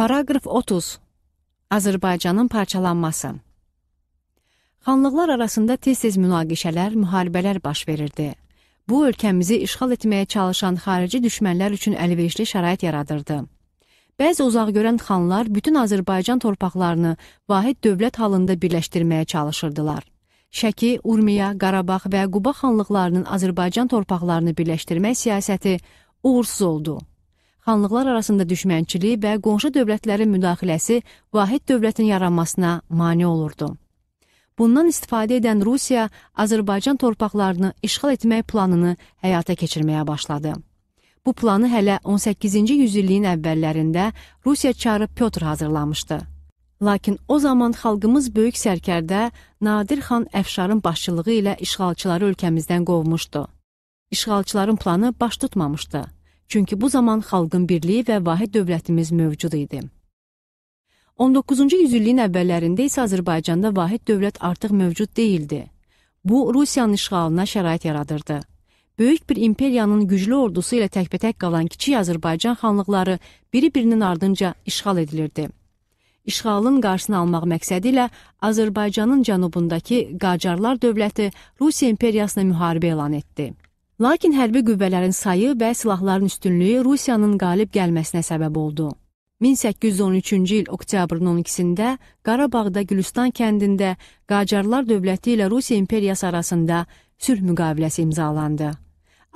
Paraqraf 30. Azərbaycanın parçalanması. Xanlıqlar arasında tez-tez münaqişələr, müharibələr baş verirdi. Bu ölkəmizi işğal etməyə çalışan xarici düşmənlər üçün əlverişli şərait yaradırdı. Bəzi uzaqgörən xanlar bütün Azərbaycan torpaqlarını vahid dövlət halında birləşdirməyə çalışırdılar. Şəki, Urmiya, Qarabağ və Quba xanlıqlarının Azərbaycan torpaqlarını birləşdirmək siyasəti uğursuz oldu xanlıqlar arasında düşmənçilik və qonşu dövlətlərin müdaxiləsi vahid dövlətin yaranmasına mane olurdu. Bundan istifadə edən Rusiya Azərbaycan torpaqlarını işğal etmək planını həyata keçirməyə başladı. Bu planı hələ 18-ci yüzilliyin əvvəllərində Rusiya çarı Pyotr hazırlamışdı. Lakin o zaman xalqımız böyük sərkərdə Nadir xan Əfşarın başçılığı ilə işğalçıları ölkəmizdən qovmuşdu. İşğalçıların planı baş tutmamışdı. Çünki bu zaman xalqın birliyi və vahid dövlətimiz mövcud idi. 19-cu yüzilliyin əvvəllərində isə Azərbaycanda vahid dövlət artıq mövcud deyildi. Bu, Rusiyanın işğalına şərait yaradırdı. Böyük bir imperiyanın güclü ordusu ilə təkbətək qalan kiçik Azərbaycan xanlıqları biri-birinin ardınca işğal edilirdi. İşğalın qarşısını almaq məqsədi ilə Azərbaycanın cənubundakı Qacarlar dövləti Rusiya imperiyasına müharibə elan etdi. Lakin hərbi qüvvələrin sayı və silahların üstünlüyü Rusiyanın qalib gəlməsinə səbəb oldu. 1813-cü il oktyabrın 12-də Qarabağda Gülüstan kəndində Qacarlar dövləti ilə Rusiya imperiyası arasında sülh müqaviləsi imzalandı.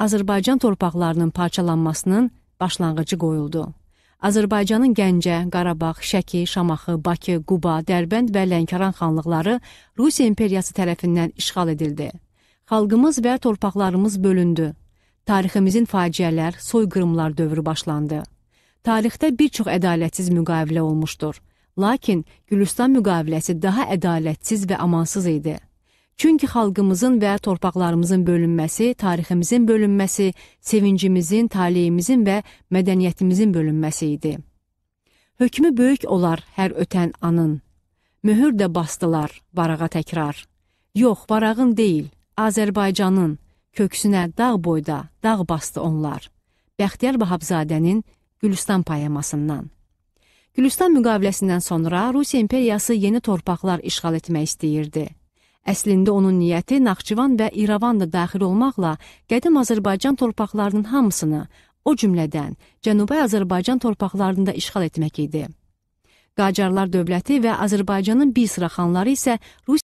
Azərbaycan torpaqlarının parçalanmasının başlanğıcı qoyuldu. Azərbaycanın Gəncə, Qarabağ, Şəki, Şamaxı, Bakı, Quba, Dərbənd və Lənkəran xanlıqları Rusiya imperiyası tərəfindən işğal edildi. Xalqımız və torpaqlarımız bölündü. Tariximizin faciələr, soyqırımlar dövrü başlandı. Tarixdə bir çox ədalətsiz müqavilə olmuşdur. Lakin Gülüstan müqaviləsi daha ədalətsiz və amansız idi. Çünki xalqımızın və torpaqlarımızın bölünməsi, tariximizin bölünməsi, sevincimizin, taleyimizin və mədəniyyətimizin bölünməsi idi. Hökmü böyük olar hər ötən anın. Möhür də basdılar varağa təkrar. Yox, varağın deyil, Azərbaycanın köksünə dağ boyda dağ bastı onlar. Bəxtiyar Vahabzadənin Gülüstan poemasından. Gülüstan müqaviləsindən sonra Rusiya imperiyası yeni torpaqlar işğal etmək istəyirdi. Əslində onun niyyəti Naxçıvan və İrəvan da daxil olmaqla qədim Azərbaycan torpaqlarının hamısını, o cümlədən Cənubi Azərbaycan torpaqlarında işğal etmək idi. Qacarlar dövləti və Azərbaycanın bir sıra xanları isə Rusiya